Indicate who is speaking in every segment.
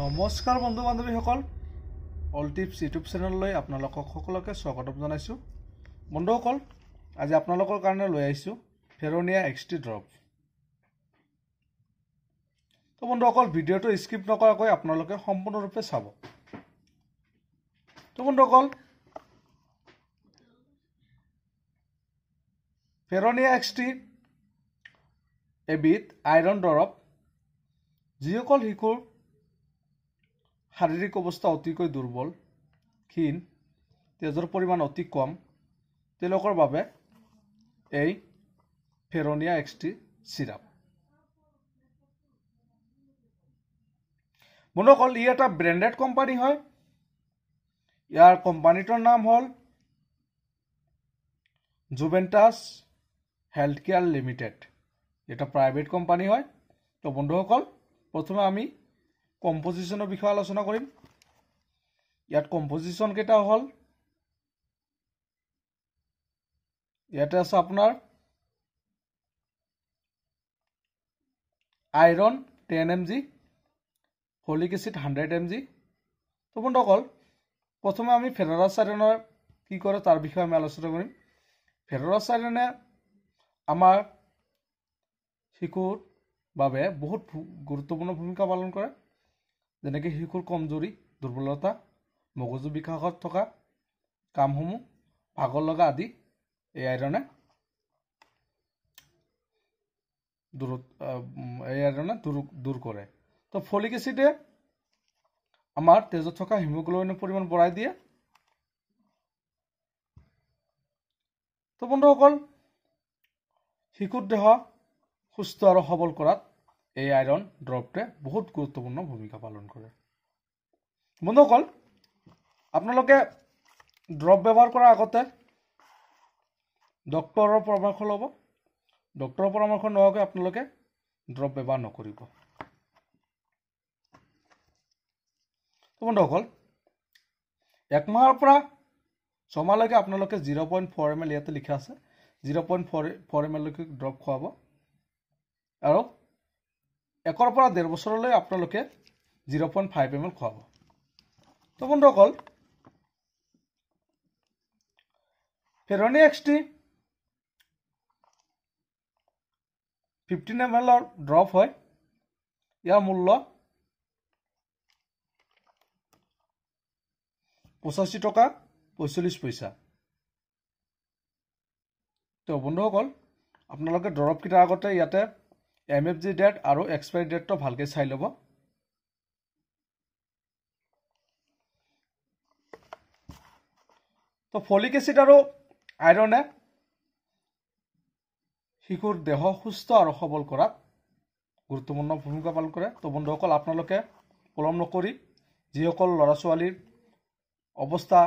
Speaker 1: নমস্কাৰ বন্ধু বান্ধৱীসকল অল টিপছ ইউটিউব চেনেললৈ আপোনালোকক সকলোকে স্বাগতম জনাইছোঁ বন্ধুসকল আজি আপোনালোকৰ কাৰণে লৈ আহিছোঁ ফেৰনিয়া টি ড্ৰপ তো বন্ধুসকল ভিডিঅ'টো স্কিপ নকৰাকৈ আপোনালোকে সম্পূৰ্ণৰূপে চাব তো বন্ধুসকল ফেৰনিয়া টি এবিধ আইৰণ দৰৱ যিসকল শিশুৰ শাৰীৰিক অৱস্থা অতিকৈ দুৰ্বল ক্ষীণ তেজৰ পৰিমাণ অতি কম তেওঁলোকৰ বাবে এই ফেৰনিয়া এক্সটি চিৰাপ মনোকল ই এটা ব্ৰেণ্ডেড কোম্পানী হয় ইয়াৰ কোম্পানীটোৰ নাম হ'ল জুবেণ্টাছ হেল্থ কেয়াৰ লিমিটেড এটা প্ৰাইভেট কোম্পানী হয় ত' বন্ধুসকল প্ৰথমে আমি কম্পজিশ্যনৰ বিষয়ে আলোচনা কৰিম ইয়াত কম্পজিশ্যন কেইটা হ'ল ইয়াতে আছে আপোনাৰ iron ten M G folic acid hundred M G তো বন্ধুসকল প্ৰথমে আমি ফেডাৰাছ আইৰণৰ কি কৰে তাৰ বিষয়ে আমি আলোচনা কৰিম ফেডাৰাছ আইৰণে আমাৰ শিশুৰ বাবে বহুত গুৰুত্বপূৰ্ণ ভূমিকা পালন কৰে যেনেকৈ শিশুৰ কমজুৰি দুৰ্বলতা মগজু বিকাশত থকা কামসমূহ ভাগৰ লগা আদি এই আইৰণে এই আইৰণে দূৰ কৰে তো ফলিক এচিডে আমাৰ তেজত থকা হিমগ্ল'বিনৰ পৰিমাণ বঢ়াই দিয়ে তো বন্ধুসকল শিশুৰ দেহ সুস্থ আৰু সবল কৰাত এই আইৰণ দৰৱটোৱে বহুত গুৰুত্বপূৰ্ণ ভূমিকা পালন কৰে বন্ধুসকল আপোনালোকে দৰৱ ব্যৱহাৰ কৰাৰ আগতে ডক্টৰৰ পৰামৰ্শ ল'ব ডক্টৰৰ পৰামৰ্শ নোহোৱাকৈ আপোনালোকে দৰৱ ব্যৱহাৰ নকৰিব বন্ধুসকল একমাহৰ পৰা ছমাহলৈকে আপোনালোকে zero' point four M L ইয়াতে লিখা আছে zero' point four four M এলৈকে দৰৱ খুৱাব আৰু একৰ পৰা ডেৰ বছৰলৈ আপোনালোকে zero' point five M L খুৱাব তো বন্ধুসকল ফেৰনি এক্স টি ফিফটিন এম এলৰ ড্ৰপ হয় ইয়াৰ মূল্য পঁচাশী টকা পঁয়চল্লিছ পইচা তো বন্ধুসকল আপোনালোকে দৰৱকেইটাৰ আগতে ইয়াতে এম এফ জি ডেট আৰু এক্সপাইৰী ডেটটো ভালকৈ চাই ল'ব তো ফলিক এচিড আৰু আইৰণে শিশুৰ দেহ সুস্থ আৰু সবল কৰাত গুৰুত্বপূৰ্ণ ভূমিকা পালন কৰে তো বন্ধুসকল আপোনালোকে পলম নকৰি যিসকল ল'ৰা ছোৱালীৰ অৱস্থা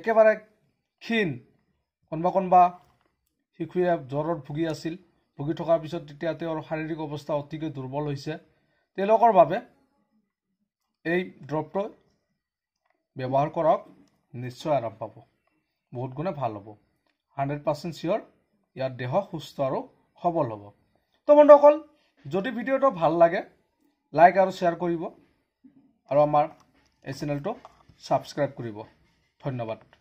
Speaker 1: একেবাৰে ক্ষীণ কোনোবা কোনোবা শিশুৱে জ্বৰত ভুগি আছিল ভুগি থকাৰ পিছত তেতিয়া তেওঁৰ শাৰীৰিক অৱস্থা অতিকৈ দুৰ্বল হৈছে তেওঁলোকৰ বাবে এই দ্ৰৱটো ব্যৱহাৰ কৰক নিশ্চয় আৰাম পাব বহুত গুণে ভাল হ'ব হাণ্ড্ৰেড পাৰ্চেণ্ট চিয়'ৰ ইয়াৰ দেহ সুস্থ আৰু সবল হ'ব তো বন্ধুসকল যদি ভিডিঅ'টো ভাল লাগে লাইক আৰু শ্বেয়াৰ কৰিব আৰু আমাৰ এই চেনেলটো ছাবস্ক্ৰাইব কৰিব ধন্যবাদ